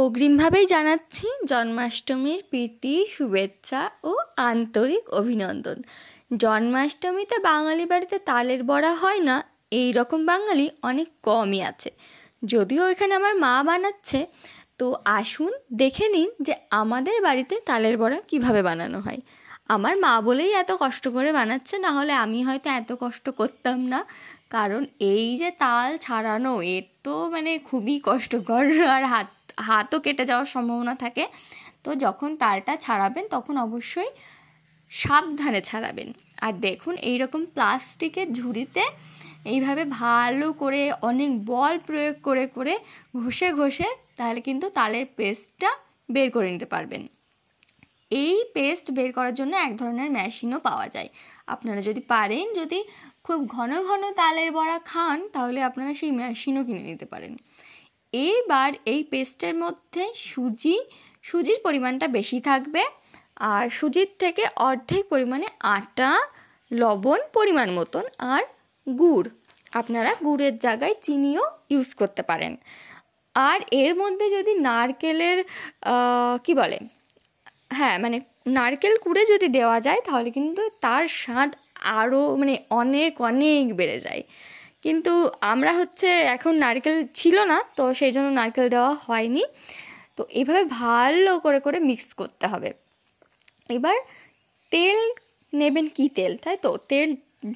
অগ্রিমভাবেই জানাচ্ছি জন্মাষ্টমীর প্রীতি শুভেচ্ছা ও আন্তরিক অভিনন্দন জন্মাষ্টমীতে বাঙালি বাড়িতে তালের বড়া হয় না এই রকম বাঙালি অনেক কমই আছে যদিও এখানে আমার মা বানাচ্ছে তো আসুন দেখে নিন যে আমাদের বাড়িতে তালের বড়া কিভাবে বানানো হয় আমার মা বলেই এত কষ্ট করে বানাচ্ছে না হলে আমি হয়তো এত কষ্ট করতাম না কারণ এই যে তাল ছাড়ানো এর তো মানে খুবই কষ্টকর আর হাত হাতও কেটে যাওয়ার সম্ভাবনা থাকে তো যখন তারটা ছাড়াবেন তখন অবশ্যই সাবধানে ছাড়াবেন আর দেখুন এই রকম প্লাস্টিকের ঝুড়িতে এইভাবে ভালো করে অনেক বল প্রয়োগ করে করে ঘষে ঘষে তাহলে কিন্তু তালের পেস্টটা বের করে নিতে পারবেন এই পেস্ট বের করার জন্য এক ধরনের মেশিনও পাওয়া যায় আপনারা যদি পারেন যদি খুব ঘন ঘন তালের বড়া খান তাহলে আপনারা সেই মেশিনও কিনে নিতে পারেন এইবার এই পেস্টের মধ্যে সুজি সুজির পরিমাণটা বেশি থাকবে আর সুজির থেকে অর্ধেক পরিমাণে আটা লবণ পরিমাণ মতন আর গুড় আপনারা গুড়ের জায়গায় চিনিও ইউজ করতে পারেন আর এর মধ্যে যদি নারকেলের কি বলে হ্যাঁ মানে নারকেল কুড়ে যদি দেওয়া যায় তাহলে কিন্তু তার স্বাদ আরও মানে অনেক অনেক বেড়ে যায় কিন্তু আমরা হচ্ছে এখন নারকেল ছিল না তো সেই জন্য নারকেল দেওয়া হয়নি তো এভাবে ভালো করে করে মিক্স করতে হবে এবার তেল নেবেন কি তেল তাই তো তেল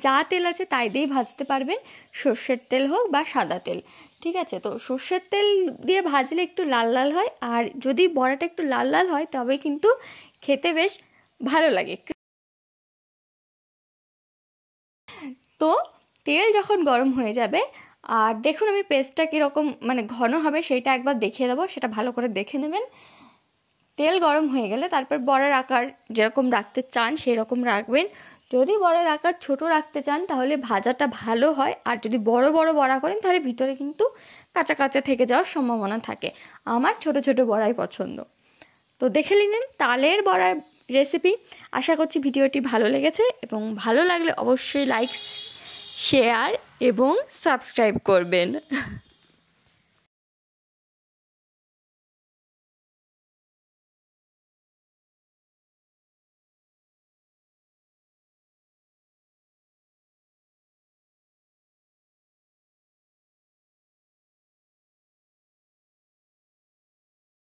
যা তেল আছে তাই দিয়েই ভাজতে পারবেন সর্ষের তেল হোক বা সাদা তেল ঠিক আছে তো সর্ষের তেল দিয়ে ভাজলে একটু লাল লাল হয় আর যদি বড়াটা একটু লাল লাল হয় তবে কিন্তু খেতে বেশ ভালো লাগে তো তেল যখন গরম হয়ে যাবে আর দেখুন আমি পেস্টটা কীরকম মানে ঘন হবে সেইটা একবার দেখিয়ে দেবো সেটা ভালো করে দেখে নেবেন তেল গরম হয়ে গেলে তারপর বড়ার আকার যেরকম রাখতে চান সেই রকম রাখবেন যদি বড়ার আকার ছোট রাখতে চান তাহলে ভাজাটা ভালো হয় আর যদি বড় বড় বড়া করেন তাহলে ভিতরে কিন্তু কাঁচা কাঁচা থেকে যাওয়ার সম্ভাবনা থাকে আমার ছোট ছোট বড়াই পছন্দ তো দেখে নিলেন তালের বড়ার রেসিপি আশা করছি ভিডিওটি ভালো লেগেছে এবং ভালো লাগলে অবশ্যই লাইকস শেয়ার এবং সাবস্ক্রাইব করবেন